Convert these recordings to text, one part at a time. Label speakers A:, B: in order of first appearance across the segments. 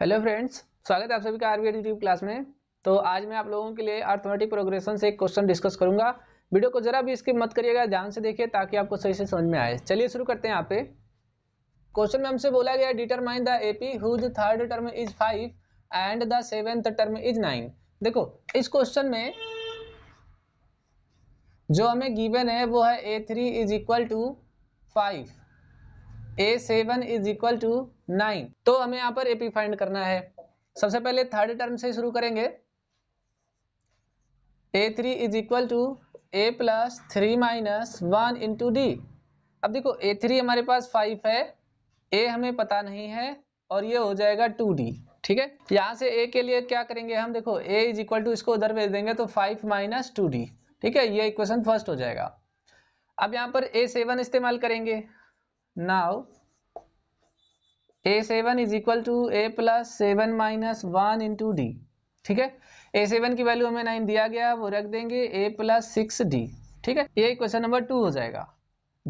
A: hello friends स्वागत है आप सभी का आरबीआई यूट्यूब क्लास में तो आज मैं आप लोगों के लिए आर्थमेटिक प्रोग्रेशन से एक क्वेश्चन डिस्कस करूंगा वीडियो को जरा भी इसके मत करिएगा ध्यान से देखिए ताकि आपको सही से समझ में आए चलिए शुरू करते हैं यहाँ पे क्वेश्चन में हमसे बोला गया determine the AP whose third term is five and the seventh term is nine देखो इस क्वेश्चन में जो हमें गिवन है वो है A three is equal to five A seven is equal to nine तो हमें यहाँ पर एपी फाइंड करना है सबसे पहले थर्ड टर्म से शुरू करेंगे A three is equal to A plus three minus one two D अब देखो ए थ्री हमारे पास फाइव है ए हमें पता नहीं है और ये हो जाएगा टू डी ठीक है यहाँ से ए के लिए क्या करेंगे हम देखो ए इज इक्वल टू इसको उधर भेज देंगे तो फाइव माइनस टू डी ठीक है ये इक्वेशन फर्स्ट हो जाएगा अब यहाँ पर ए सेवन इस्तेमाल करेंगे now a7 is equal to A plus seven minus one into d ठीक है ए सेवन की वैल्यू हमें नाइन दिया गया वो रख देंगे ए प्लस सिक्स डी ठीक है ये क्वेश्चन नंबर टू हो जाएगा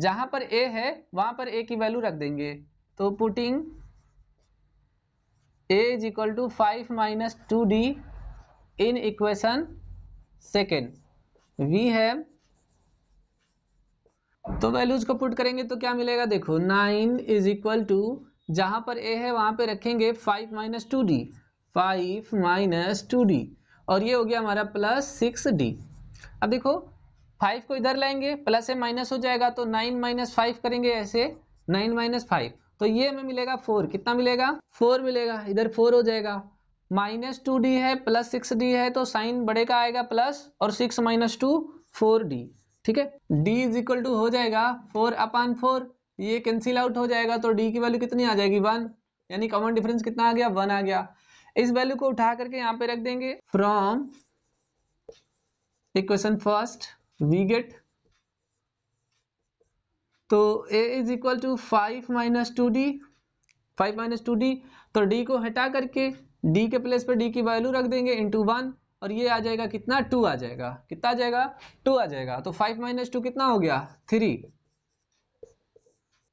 A: जहां पर ए है वहां पर ए की वैल्यू रख देंगे तो putting a is equal to five minus two d in equation second we have तो वैल्यूज को पुट करेंगे तो क्या मिलेगा देखो नाइन इज इक्वल टू जहां पर ए है वहां पे रखेंगे five minus two d five minus two d और ये हो गया हमारा प्लस सिक्स डी अब देखो फाइव को इधर लाएंगे प्लस से माइनस हो जाएगा तो नाइन माइनस फाइव करेंगे ऐसे नाइन माइनस फाइव तो ये हमें मिलेगा फोर कितना मिलेगा फोर मिलेगा इधर फोर हो जाएगा माइनस टू डी है प्लस सिक्स डी है तो साइन बड़े का आएगा प्लस और six minus two four d ठीक है d इज इक्वल टू हो जाएगा फोर अपान फोर ये कैंसिल आउट हो जाएगा तो d की वैल्यू कितनी आ जाएगी वन यानी कॉमन डिफरेंस कितना आ गया वन आ गया इस वैल्यू को उठा करके यहां पे रख देंगे from equation first we get तो a is equal to five minus two d five minus two d तो d को हटा करके d के प्लेस पे d की वैल्यू रख देंगे इंटू वन और ये आ जाएगा कितना टू आ जाएगा कितना आ जाएगा टू आ जाएगा तो फाइव माइनस टू कितना हो गया थ्री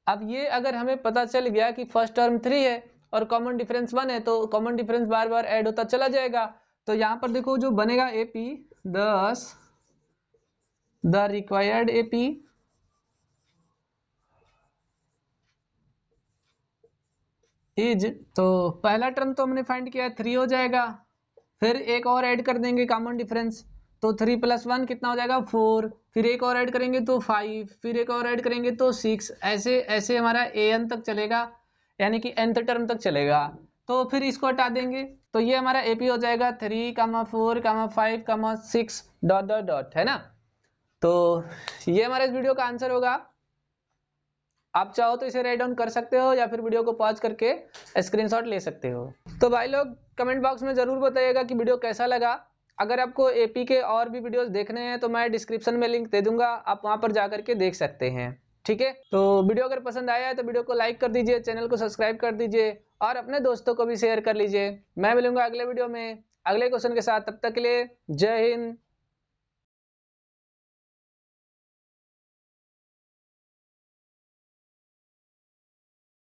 A: अब ये अगर हमें पता चल गया कि फर्स्ट टर्म थ्री है और कॉमन डिफरेंस वन है तो कॉमन डिफरेंस बार बार ऐड होता चला जाएगा तो यहाँ पर देखो जो बनेगा ए पी दस the required A P is तो पहला टर्म तो हमने फाइंड किया थ्री हो जाएगा फिर एक और ऐड कर देंगे कॉमन डिफरेंस तो थ्री प्लस वन कितना हो जाएगा फोर फिर एक और ऐड करेंगे तो फाइव फिर एक और ऐड करेंगे तो सिक्स ऐसे ऐसे हमारा ए एन तक चलेगा यानी कि एंथ टर्म तक चलेगा तो फिर इसको हटा देंगे तो ये हमारा ए पी हो जाएगा three comma four comma five comma six dot dot dot है ना तो ये हमारे इस वीडियो का आंसर होगा आप चाहो तो इसे राइट डाउन कर सकते हो या फिर वीडियो को पॉज करके स्क्रीनशॉट ले सकते हो तो भाई लोग कमेंट बॉक्स में ज़रूर बताइएगा कि वीडियो कैसा लगा अगर आपको ए के और भी वीडियोस देखने हैं तो मैं डिस्क्रिप्शन में लिंक दे दूंगा आप वहाँ पर जा करके देख सकते हैं ठीक है तो वीडियो अगर पसंद आया है तो वीडियो को लाइक कर दीजिए चैनल को सब्सक्राइब कर दीजिए और अपने दोस्तों को भी शेयर कर लीजिए मैं मिलूंगा अगले वीडियो में अगले क्वेश्चन के साथ तब तक के लिए जय हिंद